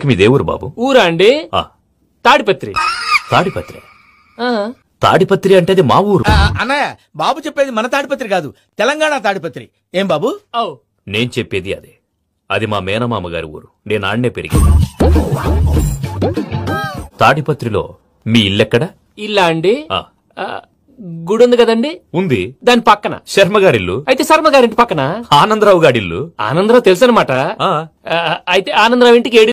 ఇంతకు మీ దేవురు బాబు ఊరా అండి తాడిపత్రి తాడిపత్రి తాడిపత్రి అంటే అది మా ఊరు అన్నయ్య బాబు చెప్పేది మన తాడిపత్రి కాదు తెలంగాణ తాడిపత్రి ఏం బాబు నేను చెప్పేది అదే అది మా మేనమామ గారి ఊరు నేను ఆడనే పెరిగి తాడిపత్రిలో మీ ఇల్లెక్కడ ఇల్లా అండి గుడి ఉంది కదండి ఉంది దాని పక్కన శర్మ గారిల్లు అయితే శర్మ గారింటి పక్కన ఆనందరావు గారిల్లు ఆనందరావు తెలుసు అనమాట అయితే ఆనందరావు ఇంటికి ఏడు